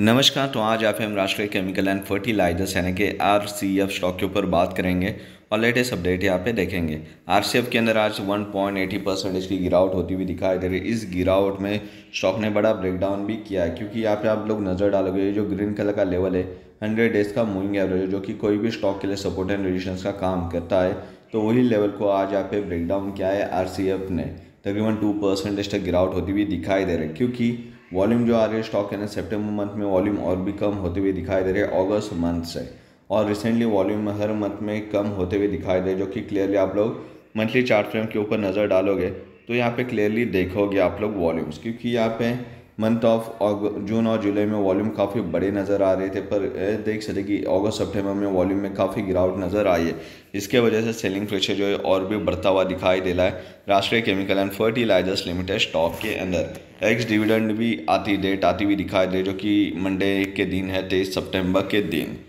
नमस्कार तो आज आप हम राष्ट्रीय केमिकल एंड फर्टिलाइजर्स यानी कि आर सी एफ स्टॉक के ऊपर बात करेंगे और लेटेस्ट अपडेट यहाँ पे देखेंगे आर सी एफ के अंदर आज 1.80 परसेंटेज की गिरावट होती हुई दिखाई दे रही है इस गिरावट में स्टॉक ने बड़ा ब्रेकडाउन भी किया है क्योंकि यहाँ पे आप लोग नज़र डालोगे जो ग्रीन कलर का लेवल है हंड्रेड डेज का मूविंग एवरेज जो कि कोई भी स्टॉक के लिए सपोर्ट एंड रेजिस्टेंस का काम करता है तो वही लेवल को आज यहाँ पे ब्रेकडाउन किया है आर सी एफ ने तकरीबन टू परसेंटेज तक गिरावट होती हुई दिखाई दे रही है क्योंकि वॉल्यूम जो आ रही है स्टॉक के अंदर सेप्टेम्बर मंथ में वॉल्यूम और भी कम होते हुए दिखाई दे रहे हैं अगस्त मंथ से और रिसेंटली वॉल्यूम हर मंथ में कम होते हुए दिखाई दे जो कि क्लियरली आप लोग मंथली चार्ट फ्रेम के ऊपर नज़र डालोगे तो यहाँ पे क्लियरली देखोगे आप लोग वॉल्यूम्स क्योंकि यहाँ पे मंथ ऑफ जून और जुलाई में वॉल्यूम काफ़ी बड़े नज़र आ रहे थे पर देख सकते कि अगस्त सितंबर में वॉल्यूम में काफ़ी गिरावट नज़र आई है इसके वजह से सेलिंग प्रेशर जो है और भी बढ़ता हुआ दिखाई दे रहा है Rashtriya chemical and fertilizers limited stock के अंदर एक्स डिविडेंड भी आती डेट आती हुई दिखाई दे जो कि मंडे के दिन है तेईस सेप्टेम्बर के दिन